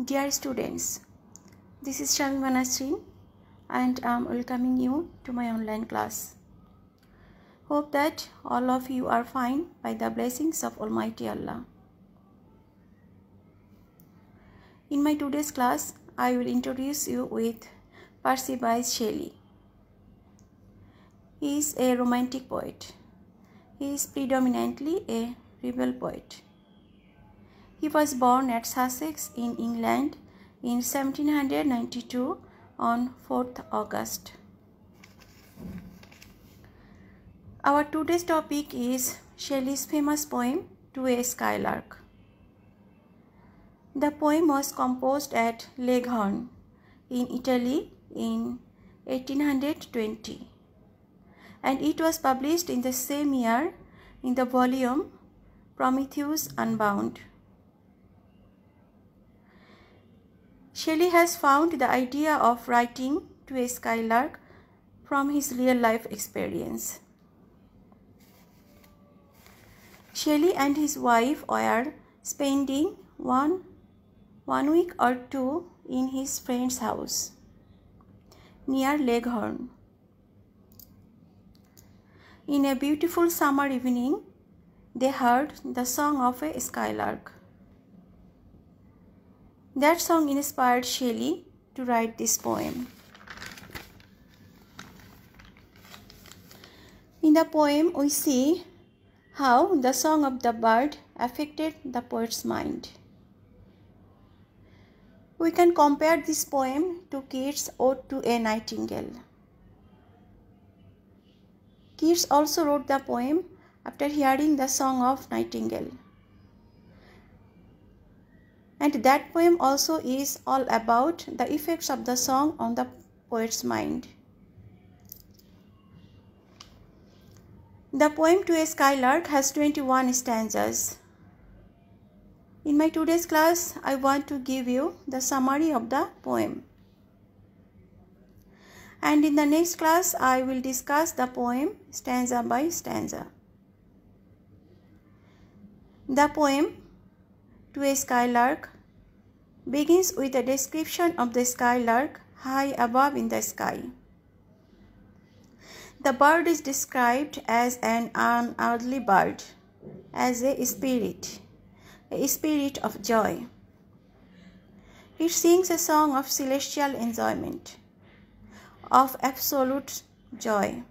Dear students, this is Shami Manasrin and I am welcoming you to my online class. Hope that all of you are fine by the blessings of Almighty Allah. In my today's class, I will introduce you with Percy Bysshe Shelley. He is a romantic poet. He is predominantly a rebel poet. He was born at Sussex in England in 1792 on 4th August. Our today's topic is Shelley's famous poem To a Skylark. The poem was composed at Leghorn in Italy in 1820 and it was published in the same year in the volume Prometheus Unbound. Shelley has found the idea of writing to a skylark from his real life experience. Shelley and his wife were spending one, one week or two in his friend's house near Leghorn. In a beautiful summer evening, they heard the song of a skylark. That song inspired Shelley to write this poem. In the poem, we see how the song of the bird affected the poet's mind. We can compare this poem to Keats' Ode to a Nightingale. Keats also wrote the poem after hearing the song of Nightingale and that poem also is all about the effects of the song on the poet's mind. The poem To a Skylark has 21 stanzas. In my today's class, I want to give you the summary of the poem. And in the next class, I will discuss the poem stanza by stanza. The poem To a Skylark begins with a description of the skylark high above in the sky. The bird is described as an unearthly bird, as a spirit, a spirit of joy. It sings a song of celestial enjoyment, of absolute joy.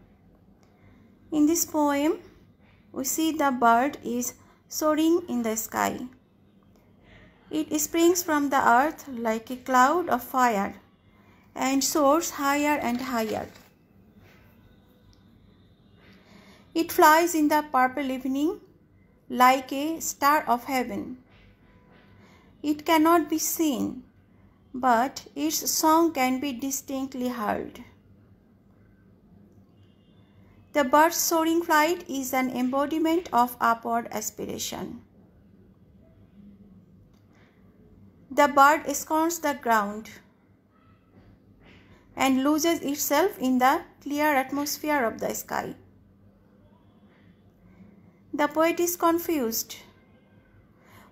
In this poem, we see the bird is soaring in the sky. It springs from the earth like a cloud of fire and soars higher and higher. It flies in the purple evening like a star of heaven. It cannot be seen, but its song can be distinctly heard. The bird's soaring flight is an embodiment of upward aspiration. The bird scorns the ground and loses itself in the clear atmosphere of the sky. The poet is confused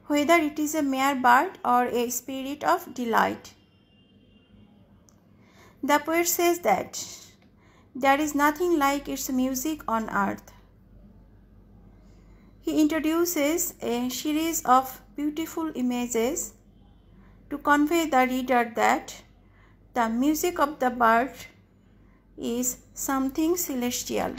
whether it is a mere bird or a spirit of delight. The poet says that there is nothing like its music on earth. He introduces a series of beautiful images to convey the reader that the music of the bird is something celestial.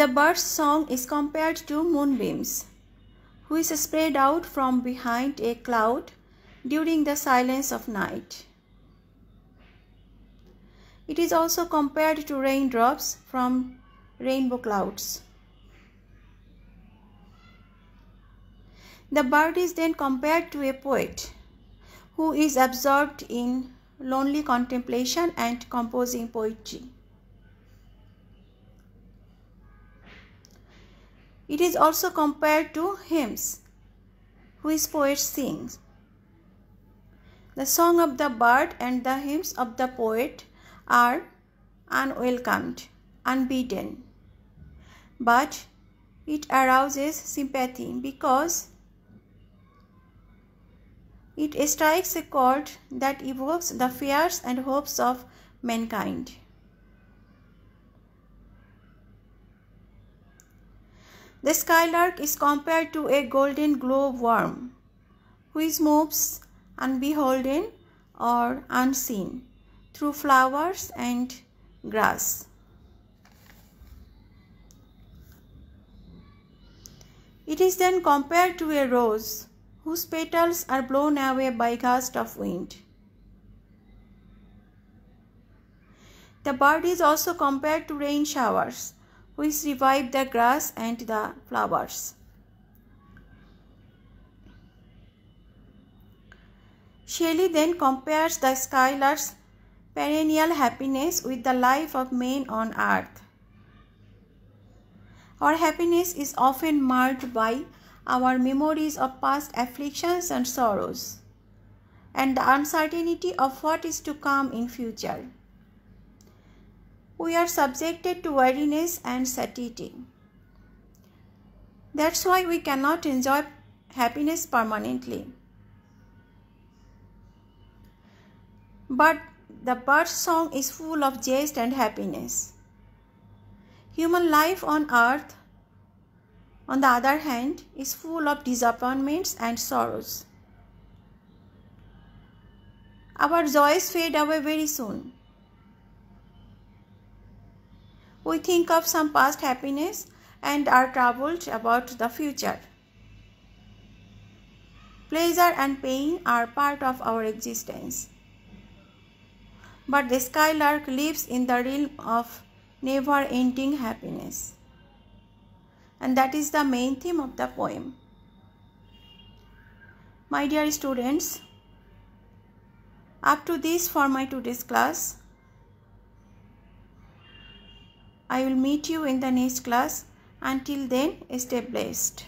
The bird's song is compared to moonbeams, which spread out from behind a cloud during the silence of night. It is also compared to raindrops from rainbow clouds. The bird is then compared to a poet who is absorbed in lonely contemplation and composing poetry. It is also compared to hymns whose poet sings. The song of the bird and the hymns of the poet are unwelcomed, unbeaten, but it arouses sympathy because it strikes a chord that evokes the fears and hopes of mankind. The skylark is compared to a golden glow worm, which moves unbeholden or unseen through flowers and grass. It is then compared to a rose whose petals are blown away by gust of wind. The bird is also compared to rain showers, which revive the grass and the flowers. Shelley then compares the skylark's perennial happiness with the life of man on earth. Our happiness is often marred by our memories of past afflictions and sorrows, and the uncertainty of what is to come in future. We are subjected to weariness and satiety. That's why we cannot enjoy happiness permanently. But the bird's song is full of jest and happiness. Human life on earth on the other hand, is full of disappointments and sorrows. Our joys fade away very soon. We think of some past happiness and are troubled about the future. Pleasure and pain are part of our existence. But the skylark lives in the realm of never ending happiness and that is the main theme of the poem. My dear students, up to this for my today's class. I will meet you in the next class. Until then, stay blessed.